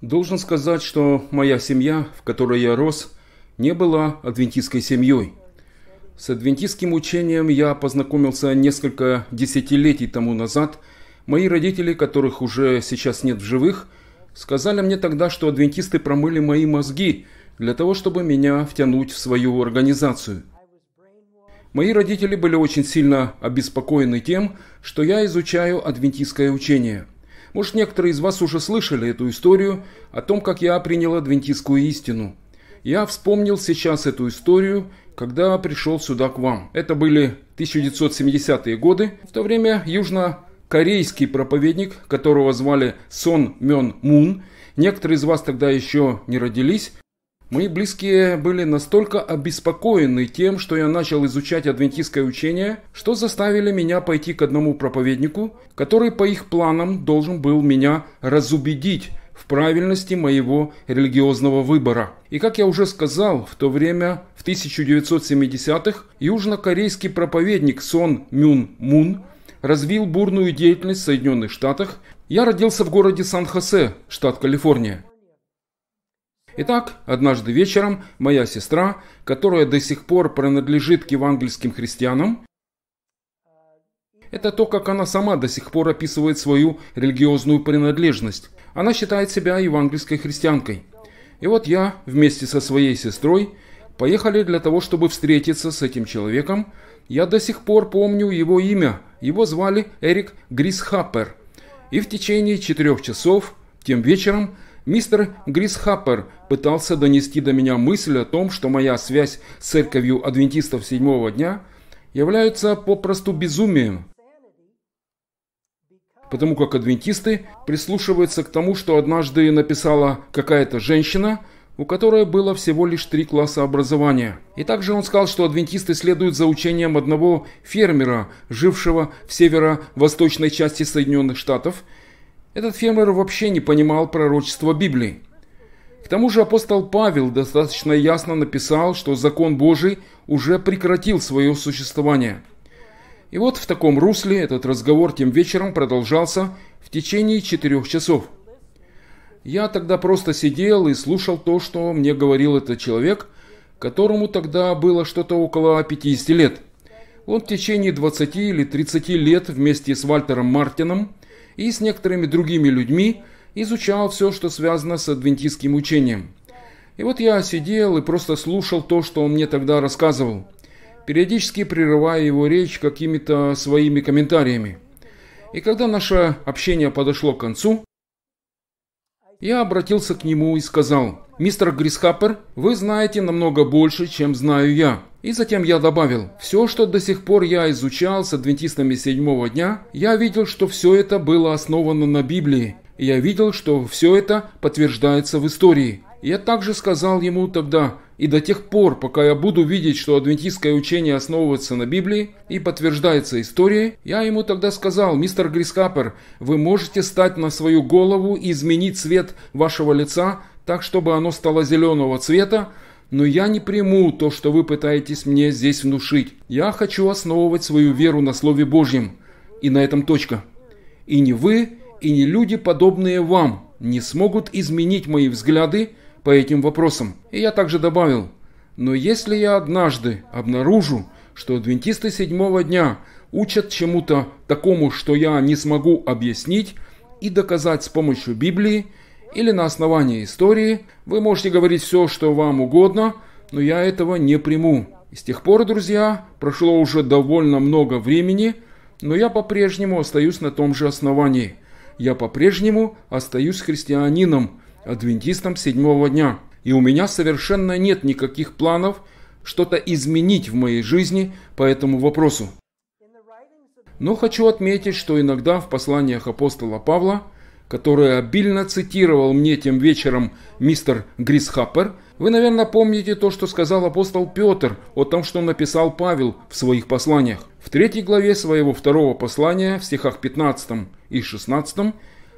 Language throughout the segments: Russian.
Должен сказать, что моя семья, в которой я рос, не была адвентистской семьей. С адвентистским учением я познакомился несколько десятилетий тому назад. Мои родители, которых уже сейчас нет в живых, сказали мне тогда, что адвентисты промыли мои мозги для того, чтобы меня втянуть в свою организацию. Мои родители были очень сильно обеспокоены тем, что я изучаю адвентистское учение – может, некоторые из вас уже слышали эту историю о том, как я принял адвентистскую истину. Я вспомнил сейчас эту историю, когда пришел сюда к вам. Это были 1970-е годы. В то время южнокорейский проповедник, которого звали Сон Мён Мун, некоторые из вас тогда еще не родились, Мои близкие были настолько обеспокоены тем, что я начал изучать адвентистское учение, что заставили меня пойти к одному проповеднику, который по их планам должен был меня разубедить в правильности моего религиозного выбора. И как я уже сказал, в то время, в 1970-х, южнокорейский проповедник Сон Мюн Мун развил бурную деятельность в Соединенных Штатах. Я родился в городе Сан-Хосе, штат Калифорния. Итак, однажды вечером моя сестра, которая до сих пор принадлежит к евангельским христианам, это то, как она сама до сих пор описывает свою религиозную принадлежность. Она считает себя евангельской христианкой. И вот я вместе со своей сестрой поехали для того, чтобы встретиться с этим человеком. Я до сих пор помню его имя. Его звали Эрик Грисхаппер. И в течение четырех часов тем вечером – Мистер Грисхаппер пытался донести до меня мысль о том, что моя связь с церковью адвентистов седьмого дня является попросту безумием, потому как адвентисты прислушиваются к тому, что однажды написала какая-то женщина, у которой было всего лишь три класса образования. И также он сказал, что адвентисты следуют за учением одного фермера, жившего в северо-восточной части Соединенных Штатов – этот фермер вообще не понимал пророчества Библии. К тому же апостол Павел достаточно ясно написал, что закон Божий уже прекратил свое существование. И вот в таком русле этот разговор тем вечером продолжался в течение четырех часов. Я тогда просто сидел и слушал то, что мне говорил этот человек, которому тогда было что-то около 50 лет. Он в течение 20 или 30 лет вместе с Вальтером Мартином и с некоторыми другими людьми изучал все, что связано с адвентистским учением. И вот я сидел и просто слушал то, что он мне тогда рассказывал, периодически прерывая его речь какими-то своими комментариями. И когда наше общение подошло к концу, я обратился к нему и сказал, «Мистер Грисхаппер, вы знаете намного больше, чем знаю я. И затем я добавил, все, что до сих пор я изучал с адвентистами седьмого дня, я видел, что все это было основано на Библии. И я видел, что все это подтверждается в истории. Я также сказал ему тогда, и до тех пор, пока я буду видеть, что адвентистское учение основывается на Библии и подтверждается историей, я ему тогда сказал, мистер Грискапер, вы можете стать на свою голову и изменить цвет вашего лица так, чтобы оно стало зеленого цвета, но я не приму то, что вы пытаетесь мне здесь внушить. Я хочу основывать свою веру на Слове Божьем. И на этом точка. И не вы, и не люди, подобные вам, не смогут изменить мои взгляды по этим вопросам. И я также добавил, но если я однажды обнаружу, что адвентисты седьмого дня учат чему-то такому, что я не смогу объяснить и доказать с помощью Библии – или на основании истории. Вы можете говорить все, что вам угодно, но я этого не приму. И с тех пор, друзья, прошло уже довольно много времени, но я по-прежнему остаюсь на том же основании. Я по-прежнему остаюсь христианином, адвентистом седьмого дня. И у меня совершенно нет никаких планов что-то изменить в моей жизни по этому вопросу. Но хочу отметить, что иногда в посланиях апостола Павла – которое обильно цитировал мне тем вечером мистер Грисхаппер, вы, наверное, помните то, что сказал апостол Петр о том, что написал Павел в своих посланиях. В третьей главе своего второго послания, в стихах 15 и 16,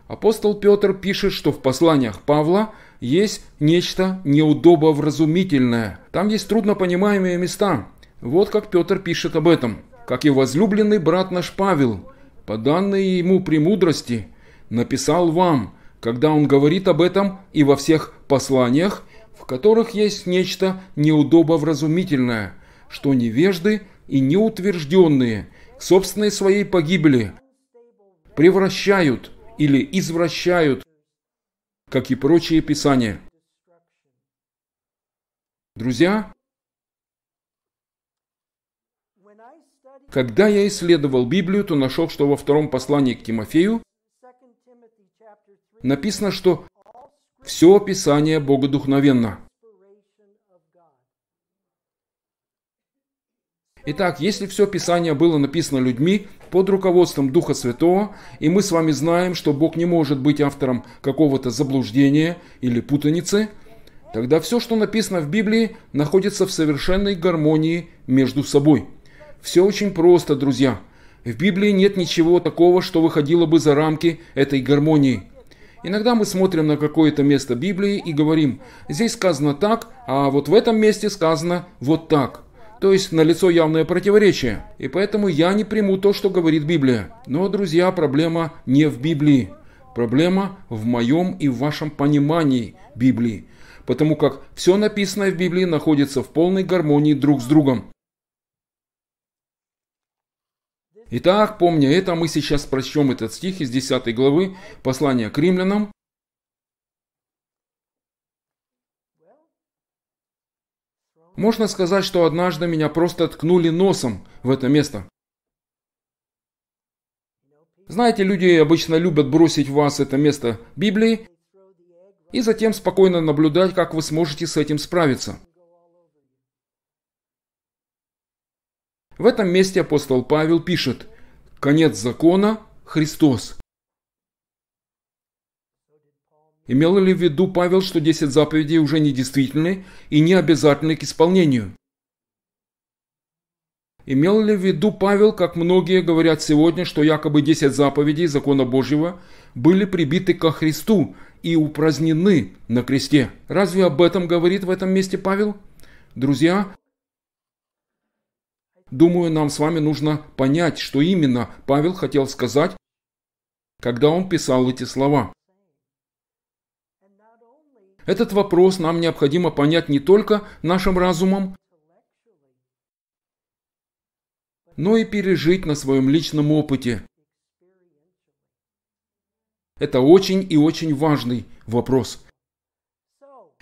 апостол Петр пишет, что в посланиях Павла есть нечто неудобовразумительное. Там есть труднопонимаемые места. Вот как Петр пишет об этом. «Как и возлюбленный брат наш Павел, по данной ему премудрости, написал вам, когда он говорит об этом и во всех посланиях, в которых есть нечто неудобовразумительное, что невежды и неутвержденные к собственной своей погибели превращают или извращают, как и прочие писания. Друзья, когда я исследовал Библию, то нашел, что во втором послании к Тимофею написано, что все Писание богодухновенно. Итак, если все Писание было написано людьми под руководством Духа Святого, и мы с вами знаем, что Бог не может быть автором какого-то заблуждения или путаницы, тогда все, что написано в Библии, находится в совершенной гармонии между собой. Все очень просто, друзья. В Библии нет ничего такого, что выходило бы за рамки этой гармонии. Иногда мы смотрим на какое-то место Библии и говорим, здесь сказано так, а вот в этом месте сказано вот так. То есть налицо явное противоречие. И поэтому я не приму то, что говорит Библия. Но, друзья, проблема не в Библии. Проблема в моем и в вашем понимании Библии. Потому как все написанное в Библии находится в полной гармонии друг с другом. Итак, помня это, мы сейчас прочтем этот стих из 10 главы послания к римлянам. Можно сказать, что однажды меня просто ткнули носом в это место. Знаете, люди обычно любят бросить в вас это место Библии и затем спокойно наблюдать, как вы сможете с этим справиться. В этом месте апостол Павел пишет «Конец закона – Христос». Имел ли в виду Павел, что 10 заповедей уже не действительны и не обязательны к исполнению? Имел ли в виду Павел, как многие говорят сегодня, что якобы 10 заповедей закона Божьего были прибиты ко Христу и упразднены на кресте? Разве об этом говорит в этом месте Павел? Друзья, Думаю, нам с вами нужно понять, что именно Павел хотел сказать, когда он писал эти слова. Этот вопрос нам необходимо понять не только нашим разумом, но и пережить на своем личном опыте. Это очень и очень важный вопрос.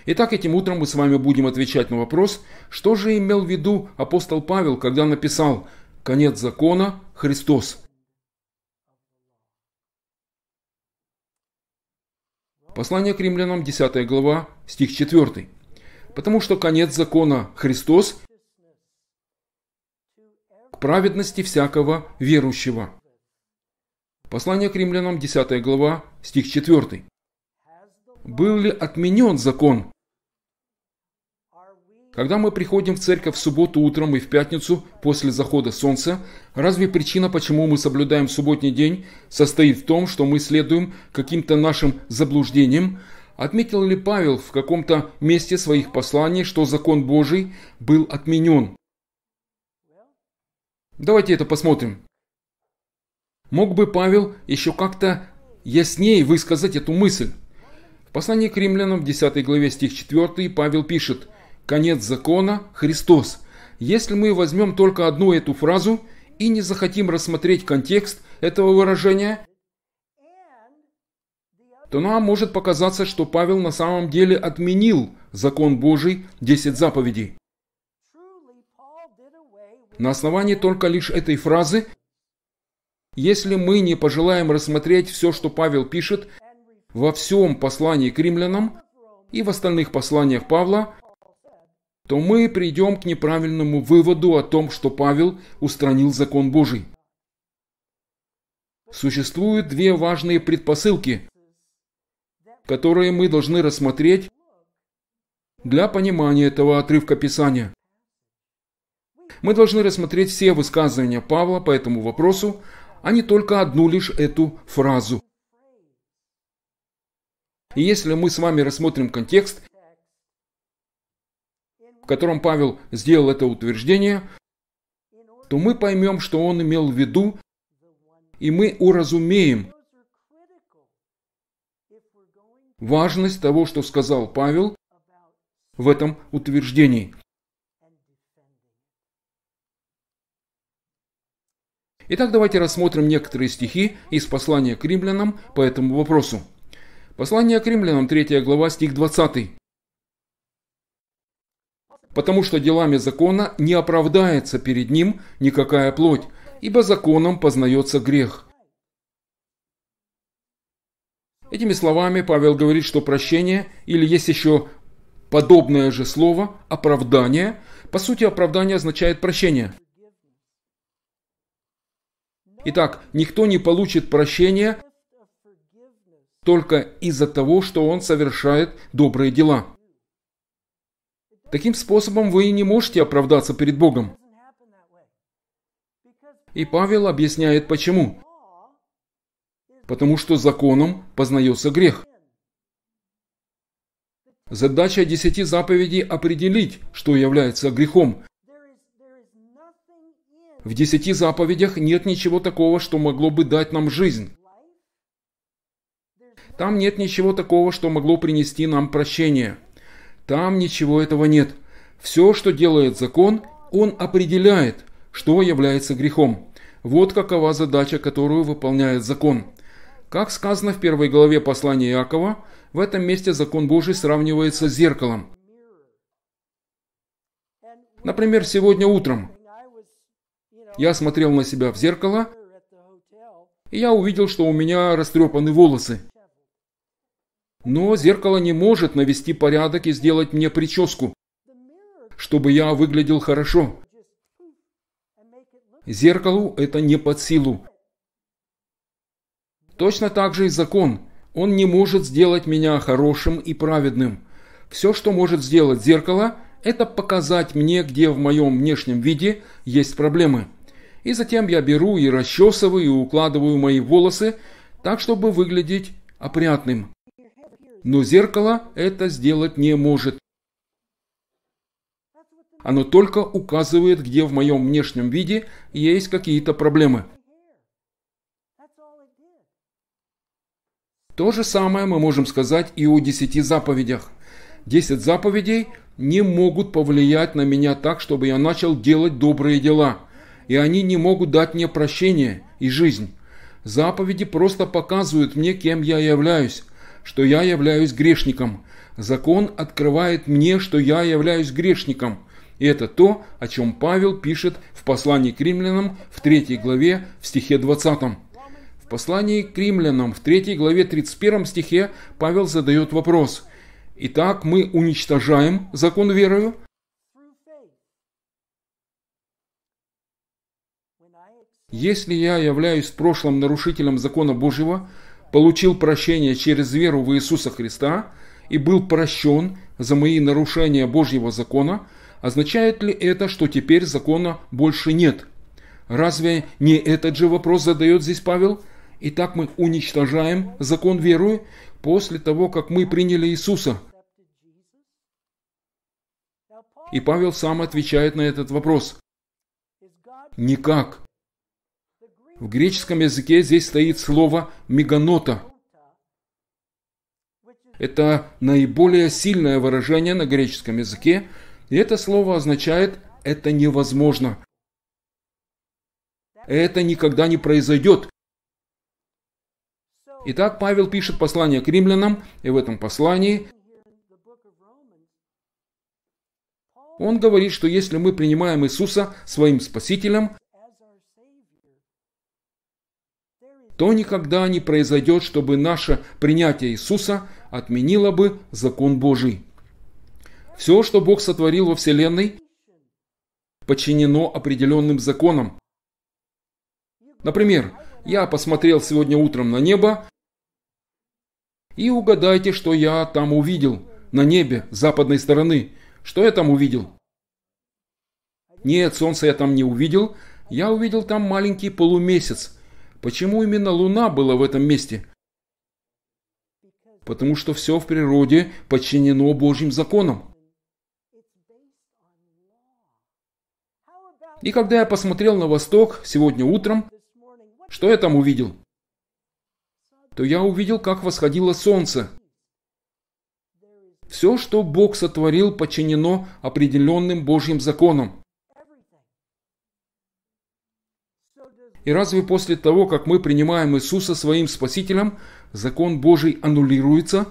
Итак, этим утром мы с вами будем отвечать на вопрос, что же имел в виду апостол Павел, когда написал «Конец закона – Христос». Послание к римлянам, 10 глава, стих 4. «Потому что конец закона – Христос к праведности всякого верующего». Послание к римлянам, 10 глава, стих 4 был ли отменен закон. Когда мы приходим в церковь в субботу утром и в пятницу после захода солнца, разве причина, почему мы соблюдаем субботний день, состоит в том, что мы следуем каким-то нашим заблуждениям? Отметил ли Павел в каком-то месте своих посланий, что закон Божий был отменен? Давайте это посмотрим. Мог бы Павел еще как-то яснее высказать эту мысль. В послании к римлянам в 10 главе стих 4 Павел пишет «Конец закона – Христос». Если мы возьмем только одну эту фразу и не захотим рассмотреть контекст этого выражения, то нам может показаться, что Павел на самом деле отменил закон Божий, 10 заповедей. На основании только лишь этой фразы, если мы не пожелаем рассмотреть все, что Павел пишет во всем послании к римлянам и в остальных посланиях Павла, то мы придем к неправильному выводу о том, что Павел устранил закон Божий. Существуют две важные предпосылки, которые мы должны рассмотреть для понимания этого отрывка Писания. Мы должны рассмотреть все высказывания Павла по этому вопросу, а не только одну лишь эту фразу – и если мы с вами рассмотрим контекст, в котором Павел сделал это утверждение, то мы поймем, что он имел в виду, и мы уразумеем важность того, что сказал Павел в этом утверждении. Итак, давайте рассмотрим некоторые стихи из послания к римлянам по этому вопросу. Послание к римлянам, 3 глава, стих 20. Потому что делами закона не оправдается перед ним никакая плоть, ибо законом познается грех. Этими словами Павел говорит, что прощение, или есть еще подобное же слово, оправдание, по сути оправдание означает прощение. Итак, никто не получит прощения только из-за того, что он совершает добрые дела. Таким способом вы не можете оправдаться перед Богом. И Павел объясняет почему. Потому что законом познается грех. Задача десяти заповедей – определить, что является грехом. В десяти заповедях нет ничего такого, что могло бы дать нам жизнь. Там нет ничего такого, что могло принести нам прощение. Там ничего этого нет. Все, что делает закон, он определяет, что является грехом. Вот какова задача, которую выполняет закон. Как сказано в первой главе послания Иакова, в этом месте закон Божий сравнивается с зеркалом. Например, сегодня утром я смотрел на себя в зеркало, и я увидел, что у меня растрепаны волосы. Но зеркало не может навести порядок и сделать мне прическу, чтобы я выглядел хорошо. Зеркалу это не под силу. Точно так же и закон. Он не может сделать меня хорошим и праведным. Все, что может сделать зеркало, это показать мне, где в моем внешнем виде есть проблемы. И затем я беру и расчесываю и укладываю мои волосы так, чтобы выглядеть опрятным но зеркало это сделать не может. Оно только указывает, где в моем внешнем виде есть какие-то проблемы. То же самое мы можем сказать и о десяти заповедях. Десять заповедей не могут повлиять на меня так, чтобы я начал делать добрые дела. И они не могут дать мне прощение и жизнь. Заповеди просто показывают мне, кем я являюсь что я являюсь грешником. Закон открывает мне, что я являюсь грешником. И это то, о чем Павел пишет в послании к римлянам в 3 главе в стихе 20. В послании к римлянам в 3 главе 31 стихе Павел задает вопрос. Итак, мы уничтожаем закон верою, Если я являюсь прошлым нарушителем закона Божьего, получил прощение через веру в Иисуса Христа и был прощен за мои нарушения Божьего закона, означает ли это, что теперь закона больше нет? Разве не этот же вопрос задает здесь Павел? Итак, мы уничтожаем закон верою после того, как мы приняли Иисуса. И Павел сам отвечает на этот вопрос. Никак. В греческом языке здесь стоит слово «меганота». Это наиболее сильное выражение на греческом языке, и это слово означает «это невозможно». Это никогда не произойдет. Итак, Павел пишет послание к римлянам, и в этом послании он говорит, что если мы принимаем Иисуса своим Спасителем, то никогда не произойдет, чтобы наше принятие Иисуса отменило бы закон Божий. Все, что Бог сотворил во Вселенной, подчинено определенным законам. Например, я посмотрел сегодня утром на небо, и угадайте, что я там увидел, на небе, с западной стороны. Что я там увидел? Нет, солнца я там не увидел, я увидел там маленький полумесяц – Почему именно Луна была в этом месте? Потому что все в природе подчинено Божьим законам. И когда я посмотрел на восток сегодня утром, что я там увидел? То я увидел, как восходило солнце. Все, что Бог сотворил, подчинено определенным Божьим законам. И разве после того, как мы принимаем Иисуса своим Спасителем, закон Божий аннулируется?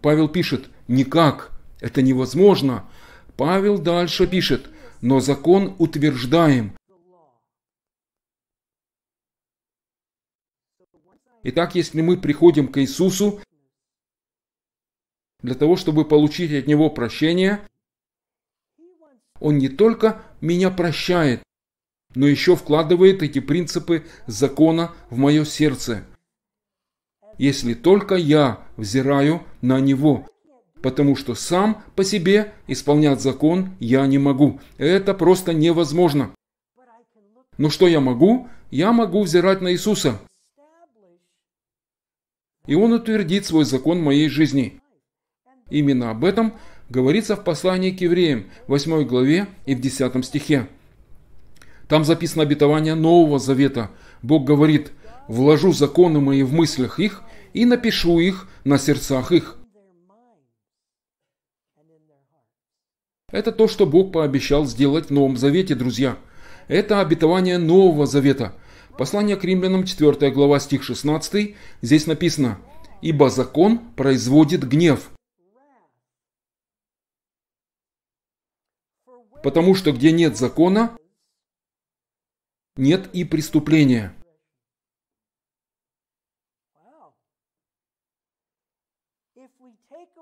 Павел пишет, никак, это невозможно. Павел дальше пишет, но закон утверждаем. Итак, если мы приходим к Иисусу для того, чтобы получить от Него прощение, Он не только меня прощает, но еще вкладывает эти принципы закона в мое сердце, если только я взираю на него, потому что сам по себе исполнять закон я не могу. Это просто невозможно. Но что я могу? Я могу взирать на Иисуса. И Он утвердит свой закон в моей жизни. Именно об этом говорится в послании к евреям, 8 главе и в 10 стихе. Там записано обетование Нового Завета. Бог говорит, «Вложу законы мои в мыслях их и напишу их на сердцах их». Это то, что Бог пообещал сделать в Новом Завете, друзья. Это обетование Нового Завета. Послание к римлянам, 4 глава, стих 16. Здесь написано «Ибо закон производит гнев». Потому что где нет закона, нет и преступления.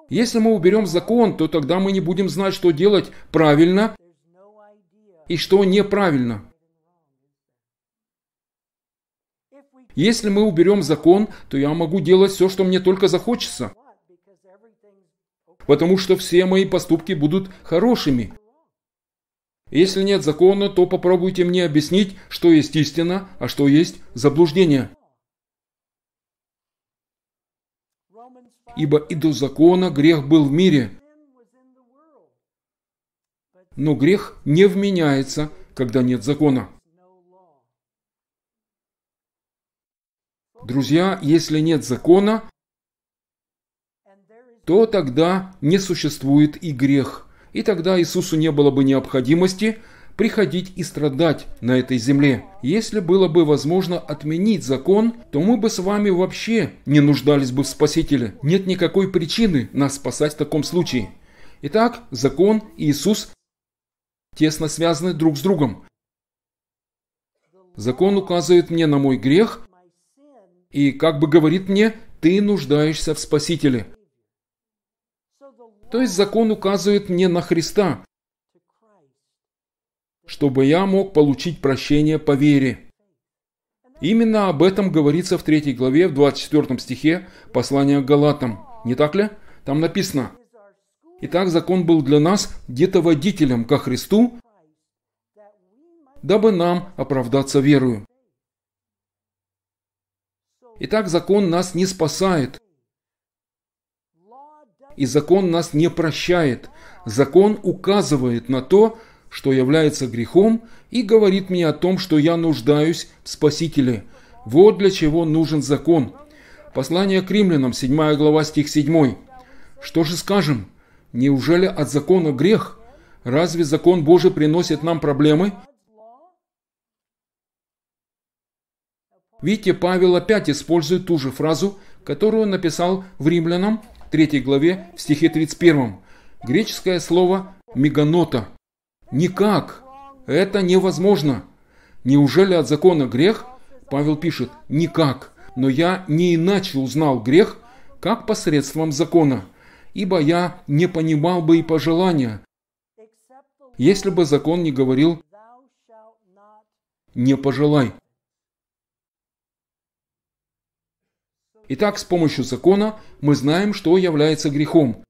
Если мы уберем закон, то тогда мы не будем знать, что делать правильно и что неправильно. Если мы уберем закон, то я могу делать все, что мне только захочется. Потому что все мои поступки будут хорошими. Если нет закона, то попробуйте мне объяснить, что есть истина, а что есть заблуждение. Ибо и до закона грех был в мире. Но грех не вменяется, когда нет закона. Друзья, если нет закона, то тогда не существует и грех. И тогда Иисусу не было бы необходимости приходить и страдать на этой земле. Если было бы возможно отменить закон, то мы бы с вами вообще не нуждались бы в Спасителе. Нет никакой причины нас спасать в таком случае. Итак, закон и Иисус тесно связаны друг с другом. Закон указывает мне на мой грех и как бы говорит мне, ты нуждаешься в Спасителе. То есть закон указывает мне на Христа, чтобы я мог получить прощение по вере. Именно об этом говорится в 3 главе, в 24 стихе послания к Галатам. Не так ли? Там написано. Итак, закон был для нас где-то водителем, ко Христу, дабы нам оправдаться верою. Итак, закон нас не спасает и закон нас не прощает. Закон указывает на то, что является грехом, и говорит мне о том, что я нуждаюсь в Спасителе. Вот для чего нужен закон. Послание к римлянам, 7 глава, стих 7. Что же скажем? Неужели от закона грех? Разве закон Божий приносит нам проблемы? Видите, Павел опять использует ту же фразу, которую написал в римлянам, 3 главе, в стихе 31. Греческое слово «меганота». Никак! Это невозможно! Неужели от закона грех? Павел пишет «никак». Но я не иначе узнал грех, как посредством закона, ибо я не понимал бы и пожелания, если бы закон не говорил «не пожелай». Итак, с помощью закона мы знаем, что является грехом.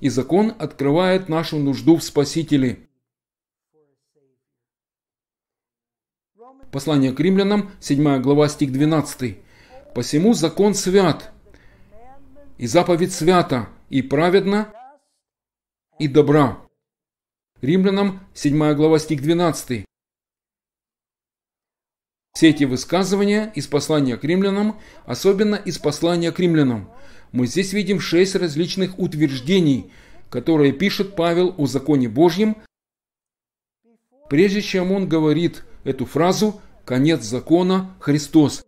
И закон открывает нашу нужду в Спасителе. Послание к римлянам, 7 глава, стих 12. «Посему закон свят, и заповедь свята, и праведна, и добра». Римлянам, 7 глава, стих 12. Все эти высказывания из послания к римлянам, особенно из послания к римлянам, мы здесь видим шесть различных утверждений, которые пишет Павел о законе Божьем, прежде чем он говорит эту фразу «конец закона – Христос».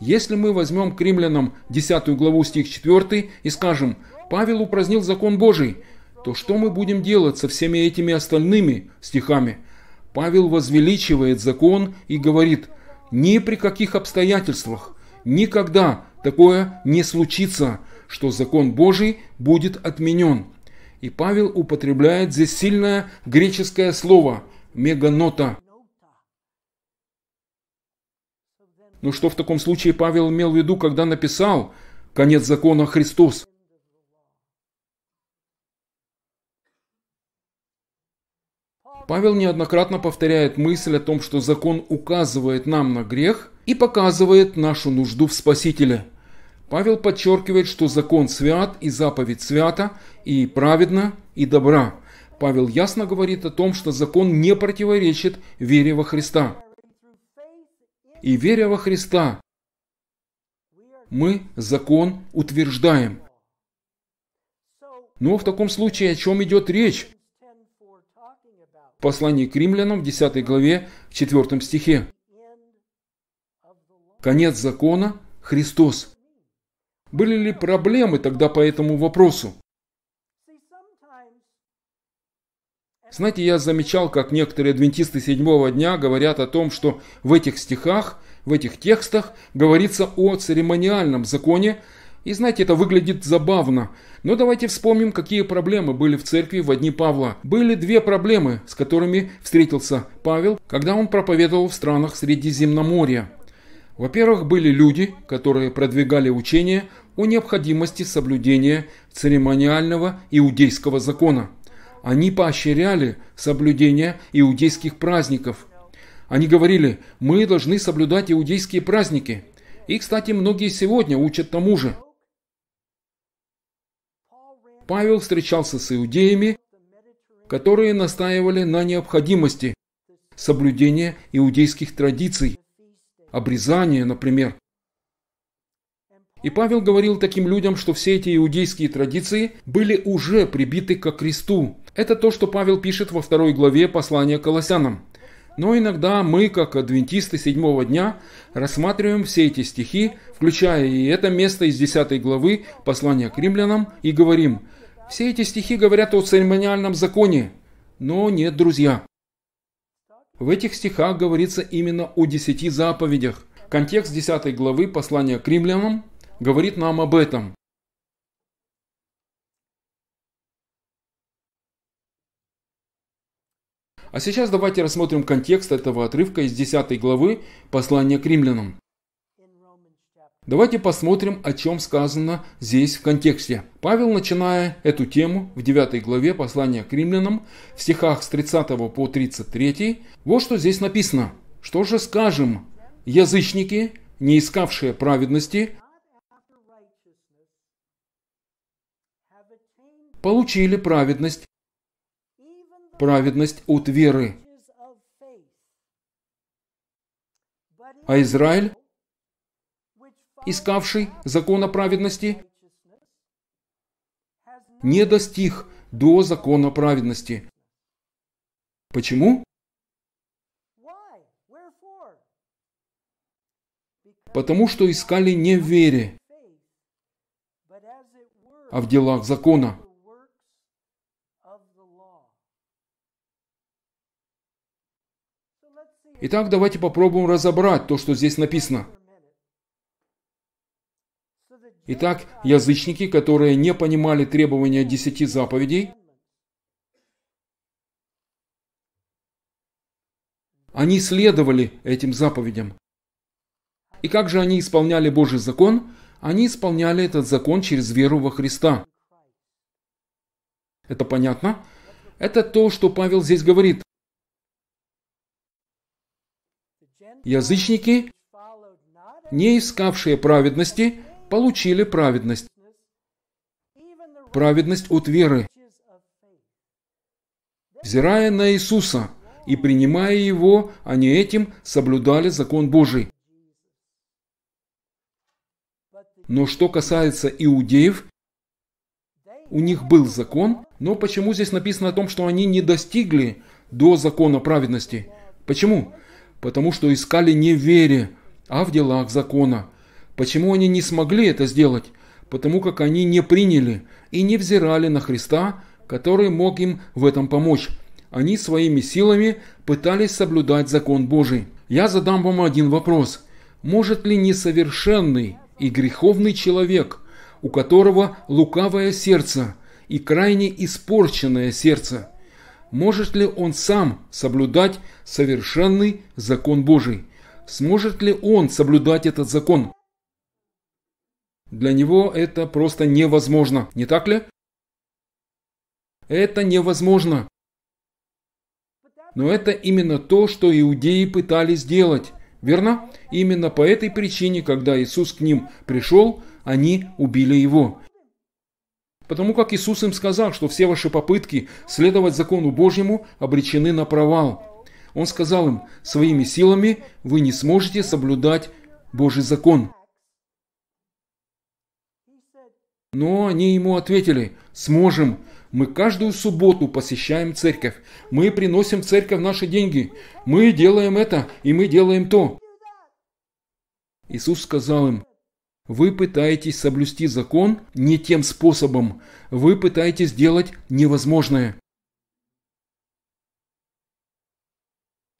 Если мы возьмем к римлянам 10 главу стих 4 и скажем «Павел упразднил закон Божий», то что мы будем делать со всеми этими остальными стихами – Павел возвеличивает закон и говорит, ни при каких обстоятельствах, никогда такое не случится, что закон Божий будет отменен. И Павел употребляет здесь сильное греческое слово «меганота». Но что в таком случае Павел имел в виду, когда написал «конец закона Христос»? Павел неоднократно повторяет мысль о том, что закон указывает нам на грех и показывает нашу нужду в Спасителе. Павел подчеркивает, что закон свят и заповедь свята, и праведна, и добра. Павел ясно говорит о том, что закон не противоречит вере во Христа. И веря во Христа, мы закон утверждаем. Но в таком случае о чем идет речь? послании к римлянам в 10 главе в 4 стихе. Конец закона – Христос. Были ли проблемы тогда по этому вопросу? Знаете, я замечал, как некоторые адвентисты седьмого дня говорят о том, что в этих стихах, в этих текстах говорится о церемониальном законе, и знаете, это выглядит забавно. Но давайте вспомним, какие проблемы были в церкви в одни Павла. Были две проблемы, с которыми встретился Павел, когда он проповедовал в странах Средиземноморья. Во-первых, были люди, которые продвигали учение о необходимости соблюдения церемониального иудейского закона. Они поощряли соблюдение иудейских праздников. Они говорили, мы должны соблюдать иудейские праздники. И, кстати, многие сегодня учат тому же. Павел встречался с иудеями, которые настаивали на необходимости соблюдения иудейских традиций, обрезания, например. И Павел говорил таким людям, что все эти иудейские традиции были уже прибиты ко кресту. Это то, что Павел пишет во второй главе послания Колоссянам. Но иногда мы, как адвентисты седьмого дня, рассматриваем все эти стихи, включая и это место из 10 главы послания к римлянам, и говорим – все эти стихи говорят о церемониальном законе, но нет, друзья. В этих стихах говорится именно о десяти заповедях. Контекст 10 главы послания к римлянам говорит нам об этом. А сейчас давайте рассмотрим контекст этого отрывка из 10 главы послания к римлянам. Давайте посмотрим, о чем сказано здесь в контексте. Павел, начиная эту тему в 9 главе послания к римлянам, в стихах с 30 по 33, вот что здесь написано. «Что же скажем, язычники, не искавшие праведности, получили праведность, праведность от веры. А Израиль искавший закона праведности, не достиг до закона праведности. Почему? Потому что искали не в вере, а в делах закона. Итак, давайте попробуем разобрать то, что здесь написано. Итак, язычники, которые не понимали требования десяти заповедей, они следовали этим заповедям. И как же они исполняли Божий закон? Они исполняли этот закон через веру во Христа. Это понятно? Это то, что Павел здесь говорит. Язычники, не искавшие праведности, получили праведность. Праведность от веры, взирая на Иисуса и принимая Его, они этим соблюдали закон Божий. Но что касается иудеев, у них был закон, но почему здесь написано о том, что они не достигли до закона праведности? Почему? Потому что искали не в вере, а в делах закона – Почему они не смогли это сделать? Потому как они не приняли и не взирали на Христа, который мог им в этом помочь. Они своими силами пытались соблюдать закон Божий. Я задам вам один вопрос. Может ли несовершенный и греховный человек, у которого лукавое сердце и крайне испорченное сердце, может ли он сам соблюдать совершенный закон Божий? Сможет ли он соблюдать этот закон? Для него это просто невозможно, не так ли? Это невозможно. Но это именно то, что иудеи пытались сделать, верно? Именно по этой причине, когда Иисус к ним пришел, они убили его. Потому как Иисус им сказал, что все ваши попытки следовать закону Божьему обречены на провал. Он сказал им, своими силами вы не сможете соблюдать Божий закон. Но они ему ответили, сможем. Мы каждую субботу посещаем церковь. Мы приносим в церковь наши деньги. Мы делаем это, и мы делаем то. Иисус сказал им, вы пытаетесь соблюсти закон не тем способом. Вы пытаетесь сделать невозможное.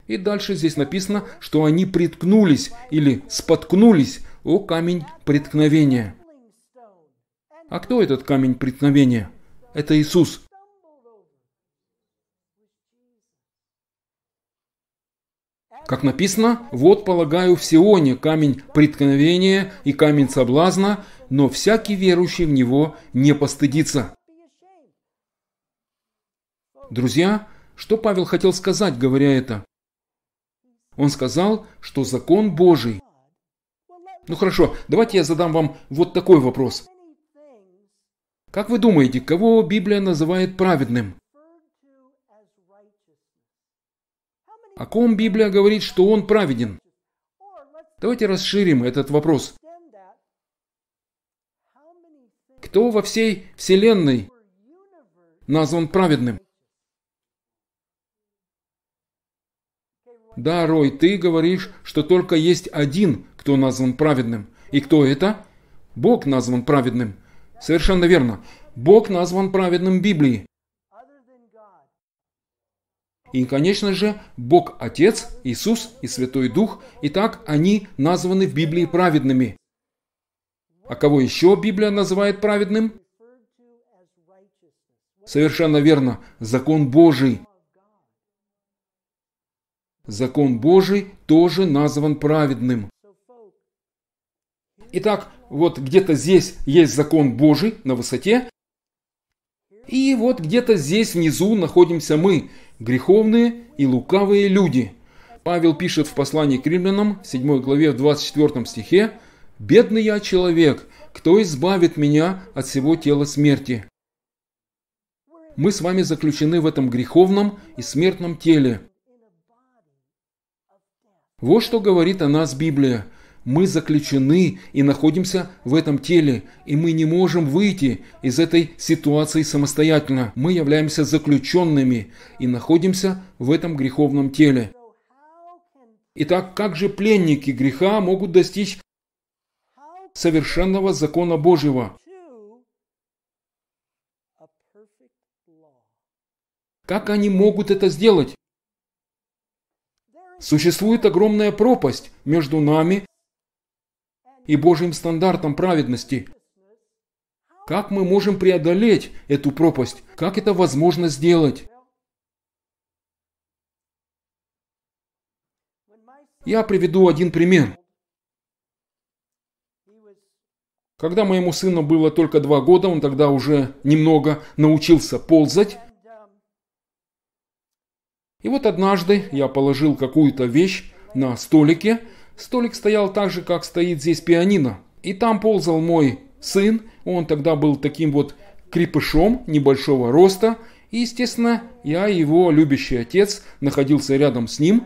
И дальше здесь написано, что они приткнулись или споткнулись о камень преткновения. А кто этот камень преткновения? Это Иисус. Как написано, вот полагаю в Сионе камень преткновения и камень соблазна, но всякий верующий в него не постыдится. Друзья, что Павел хотел сказать, говоря это? Он сказал, что закон Божий. Ну хорошо, давайте я задам вам вот такой вопрос. Как вы думаете, кого Библия называет праведным? О ком Библия говорит, что он праведен? Давайте расширим этот вопрос. Кто во всей Вселенной назван праведным? Да, Рой, ты говоришь, что только есть один, кто назван праведным. И кто это? Бог назван праведным. Совершенно верно. Бог назван праведным Библией. И, конечно же, Бог Отец, Иисус и Святой Дух. Итак, они названы в Библии праведными. А кого еще Библия называет праведным? Совершенно верно. Закон Божий. Закон Божий тоже назван праведным. Итак, вот где-то здесь есть закон Божий на высоте, и вот где-то здесь внизу находимся мы, греховные и лукавые люди. Павел пишет в послании к римлянам, 7 главе, в 24 стихе, «Бедный я человек, кто избавит меня от всего тела смерти?» Мы с вами заключены в этом греховном и смертном теле. Вот что говорит о нас Библия – мы заключены и находимся в этом теле, и мы не можем выйти из этой ситуации самостоятельно. Мы являемся заключенными и находимся в этом греховном теле. Итак, как же пленники греха могут достичь совершенного закона Божьего? Как они могут это сделать? Существует огромная пропасть между нами и Божьим стандартам праведности. Как мы можем преодолеть эту пропасть? Как это возможно сделать? Я приведу один пример. Когда моему сыну было только два года, он тогда уже немного научился ползать. И вот однажды я положил какую-то вещь на столике, Столик стоял так же, как стоит здесь пианино. И там ползал мой сын, он тогда был таким вот крепышом небольшого роста, и, естественно, я, его любящий отец, находился рядом с ним.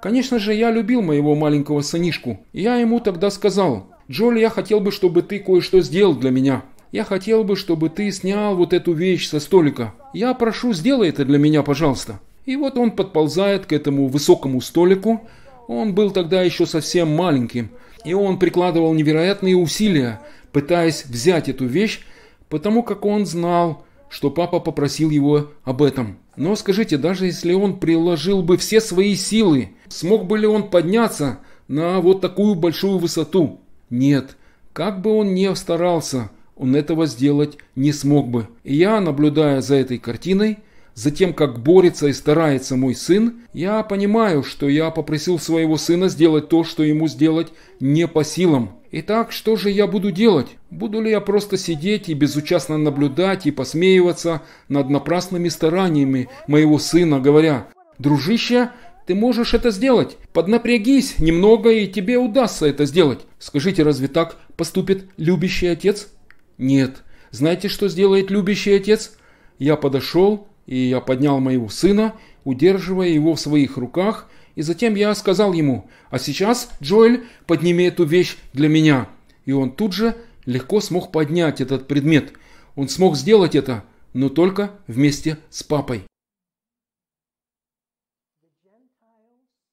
Конечно же, я любил моего маленького сынишку. Я ему тогда сказал, «Джоли, я хотел бы, чтобы ты кое-что сделал для меня. Я хотел бы, чтобы ты снял вот эту вещь со столика. Я прошу, сделай это для меня, пожалуйста». И вот он подползает к этому высокому столику, он был тогда еще совсем маленьким, и он прикладывал невероятные усилия, пытаясь взять эту вещь, потому как он знал, что папа попросил его об этом. Но скажите, даже если он приложил бы все свои силы, смог бы ли он подняться на вот такую большую высоту? Нет, как бы он ни старался, он этого сделать не смог бы. И я, наблюдая за этой картиной, за тем, как борется и старается мой сын, я понимаю, что я попросил своего сына сделать то, что ему сделать не по силам. Итак, что же я буду делать? Буду ли я просто сидеть и безучастно наблюдать и посмеиваться над напрасными стараниями моего сына, говоря, «Дружище, ты можешь это сделать. Поднапрягись немного, и тебе удастся это сделать. Скажите, разве так поступит любящий отец? Нет. Знаете, что сделает любящий отец? Я подошел, и я поднял моего сына, удерживая его в своих руках, и затем я сказал ему, «А сейчас, Джоэль, подними эту вещь для меня». И он тут же легко смог поднять этот предмет. Он смог сделать это, но только вместе с папой.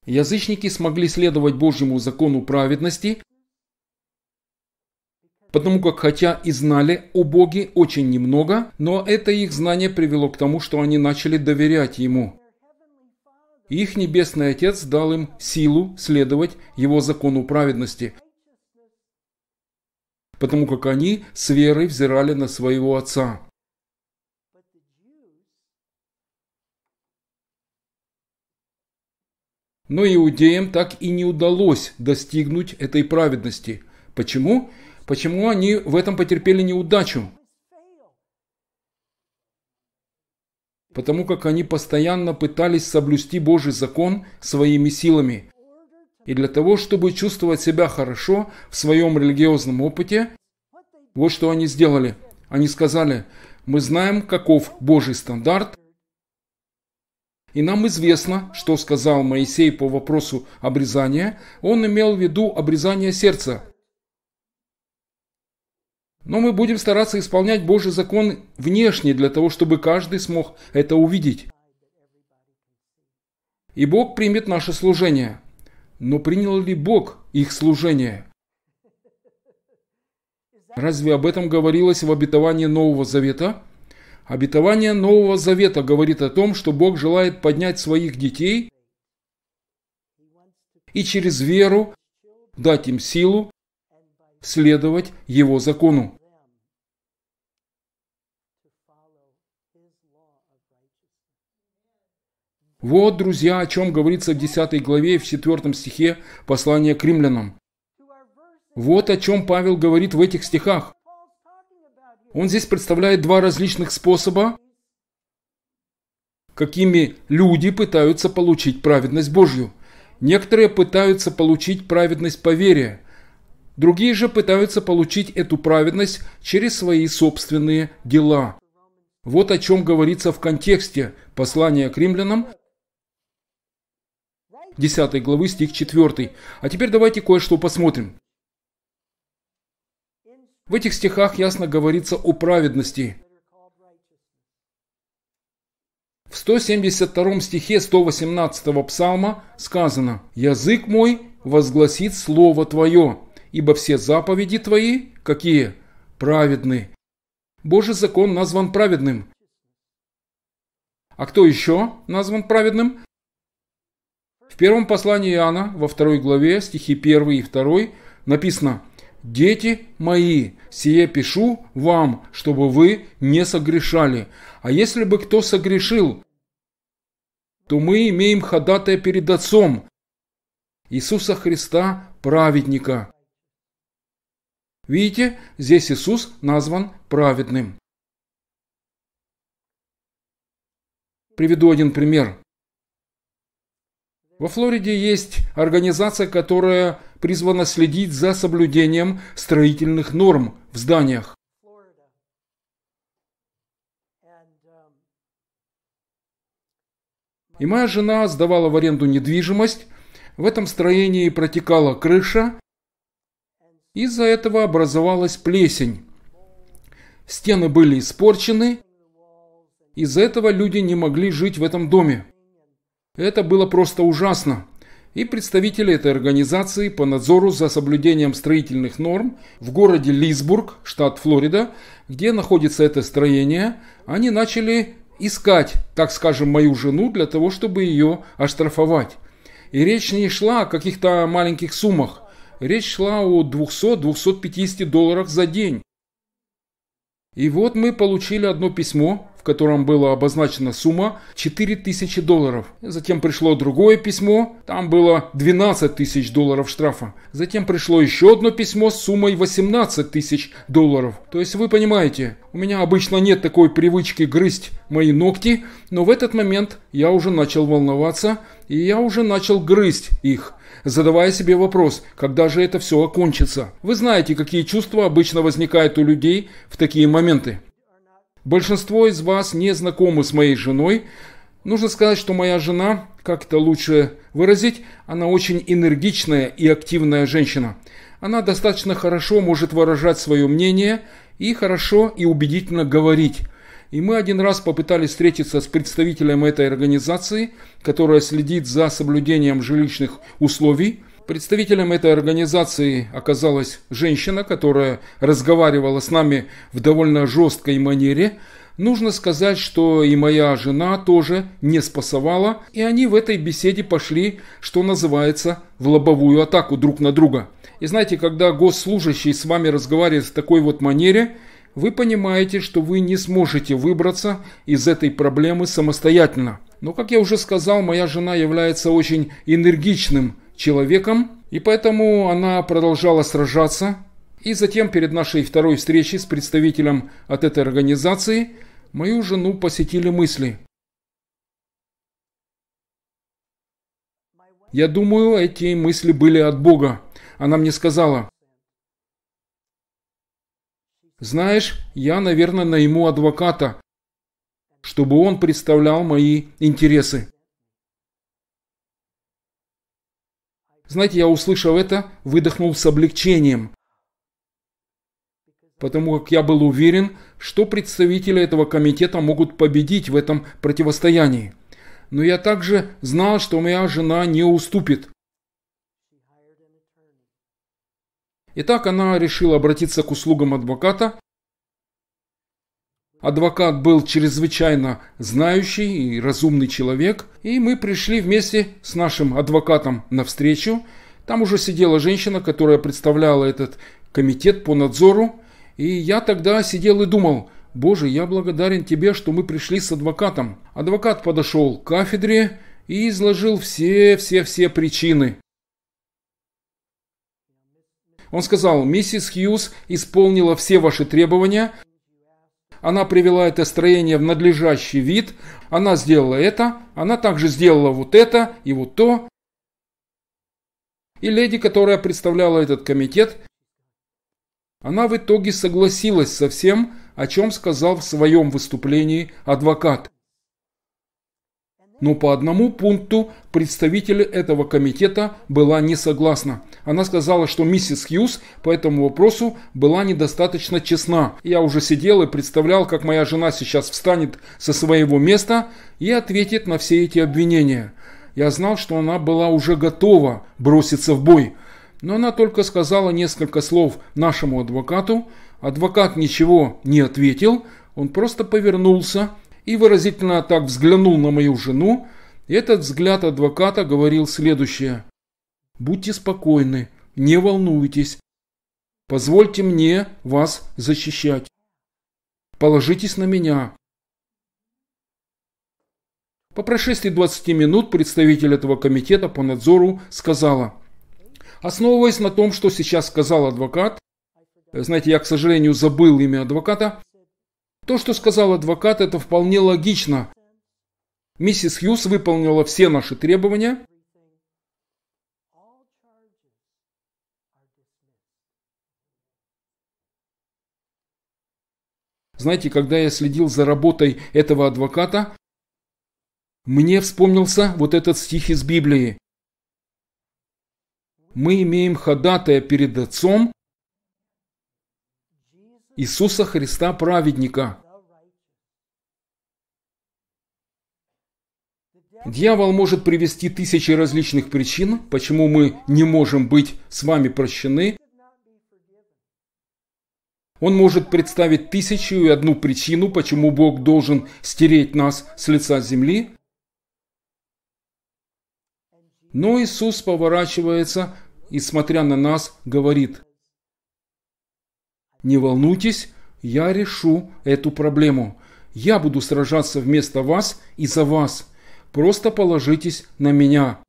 Язычники смогли следовать Божьему закону праведности, потому как хотя и знали о Боге очень немного, но это их знание привело к тому, что они начали доверять Ему. Их Небесный Отец дал им силу следовать Его закону праведности, потому как они с верой взирали на своего Отца. Но иудеям так и не удалось достигнуть этой праведности. Почему? Почему они в этом потерпели неудачу? Потому как они постоянно пытались соблюсти Божий закон своими силами. И для того, чтобы чувствовать себя хорошо в своем религиозном опыте, вот что они сделали. Они сказали, мы знаем, каков Божий стандарт, и нам известно, что сказал Моисей по вопросу обрезания. Он имел в виду обрезание сердца. Но мы будем стараться исполнять Божий закон внешне, для того, чтобы каждый смог это увидеть. И Бог примет наше служение. Но принял ли Бог их служение? Разве об этом говорилось в обетовании Нового Завета? Обетование Нового Завета говорит о том, что Бог желает поднять своих детей и через веру дать им силу следовать его закону. Вот, друзья, о чем говорится в 10 главе, и в 4 стихе послания к римлянам. Вот о чем Павел говорит в этих стихах. Он здесь представляет два различных способа, какими люди пытаются получить праведность Божью. Некоторые пытаются получить праведность по вере, Другие же пытаются получить эту праведность через свои собственные дела. Вот о чем говорится в контексте послания к римлянам 10 главы стих 4. А теперь давайте кое-что посмотрим. В этих стихах ясно говорится о праведности. В 172 стихе 118 псалма сказано «Язык мой возгласит Слово Твое, ибо все заповеди твои, какие праведны. Божий закон назван праведным. А кто еще назван праведным? В первом послании Иоанна, во второй главе, стихи 1 и 2, написано «Дети мои, сие пишу вам, чтобы вы не согрешали. А если бы кто согрешил, то мы имеем ходатая перед Отцом, Иисуса Христа, праведника. Видите, здесь Иисус назван праведным. Приведу один пример. Во Флориде есть организация, которая призвана следить за соблюдением строительных норм в зданиях. И моя жена сдавала в аренду недвижимость. В этом строении протекала крыша, из-за этого образовалась плесень. Стены были испорчены. Из-за этого люди не могли жить в этом доме. Это было просто ужасно. И представители этой организации по надзору за соблюдением строительных норм в городе Лисбург, штат Флорида, где находится это строение, они начали искать, так скажем, мою жену для того, чтобы ее оштрафовать. И речь не шла о каких-то маленьких суммах. Речь шла о 200-250 долларах за день. И вот мы получили одно письмо, в котором была обозначена сумма 4000 долларов. Затем пришло другое письмо, там было 12 тысяч долларов штрафа. Затем пришло еще одно письмо с суммой 18 тысяч долларов. То есть вы понимаете, у меня обычно нет такой привычки грызть мои ногти, но в этот момент я уже начал волноваться и я уже начал грызть их – задавая себе вопрос, когда же это все окончится. Вы знаете, какие чувства обычно возникают у людей в такие моменты. Большинство из вас не знакомы с моей женой. Нужно сказать, что моя жена, как это лучше выразить, она очень энергичная и активная женщина. Она достаточно хорошо может выражать свое мнение и хорошо и убедительно говорить. И мы один раз попытались встретиться с представителем этой организации, которая следит за соблюдением жилищных условий. Представителем этой организации оказалась женщина, которая разговаривала с нами в довольно жесткой манере. Нужно сказать, что и моя жена тоже не спасовала, и они в этой беседе пошли, что называется, в лобовую атаку друг на друга. И знаете, когда госслужащий с вами разговаривает в такой вот манере – вы понимаете, что вы не сможете выбраться из этой проблемы самостоятельно. Но, как я уже сказал, моя жена является очень энергичным человеком, и поэтому она продолжала сражаться. И затем перед нашей второй встречей с представителем от этой организации мою жену посетили мысли. Я думаю, эти мысли были от Бога. Она мне сказала, знаешь, я, наверное, найму адвоката, чтобы он представлял мои интересы. Знаете, я услышал это, выдохнул с облегчением, потому как я был уверен, что представители этого комитета могут победить в этом противостоянии. Но я также знал, что моя жена не уступит. Итак, она решила обратиться к услугам адвоката. Адвокат был чрезвычайно знающий и разумный человек, и мы пришли вместе с нашим адвокатом на встречу. Там уже сидела женщина, которая представляла этот комитет по надзору, и я тогда сидел и думал, «Боже, я благодарен тебе, что мы пришли с адвокатом». Адвокат подошел к кафедре и изложил все-все-все причины. Он сказал, миссис Хьюз исполнила все ваши требования, она привела это строение в надлежащий вид, она сделала это, она также сделала вот это и вот то. И леди, которая представляла этот комитет, она в итоге согласилась со всем, о чем сказал в своем выступлении адвокат но по одному пункту представитель этого комитета была не согласна. Она сказала, что миссис Хьюз по этому вопросу была недостаточно честна. Я уже сидел и представлял, как моя жена сейчас встанет со своего места и ответит на все эти обвинения. Я знал, что она была уже готова броситься в бой. Но она только сказала несколько слов нашему адвокату. Адвокат ничего не ответил, он просто повернулся – и выразительно так взглянул на мою жену, этот взгляд адвоката говорил следующее. «Будьте спокойны, не волнуйтесь. Позвольте мне вас защищать. Положитесь на меня». По прошествии 20 минут представитель этого комитета по надзору сказала, основываясь на том, что сейчас сказал адвокат, знаете, я, к сожалению, забыл имя адвоката, то, что сказал адвокат, это вполне логично. Миссис Хьюз выполнила все наши требования. Знаете, когда я следил за работой этого адвоката, мне вспомнился вот этот стих из Библии. Мы имеем ходатая перед Отцом, Иисуса Христа праведника. Дьявол может привести тысячи различных причин, почему мы не можем быть с вами прощены. Он может представить тысячу и одну причину, почему Бог должен стереть нас с лица земли. Но Иисус поворачивается и, смотря на нас, говорит – не волнуйтесь, я решу эту проблему. Я буду сражаться вместо вас и за вас. Просто положитесь на меня.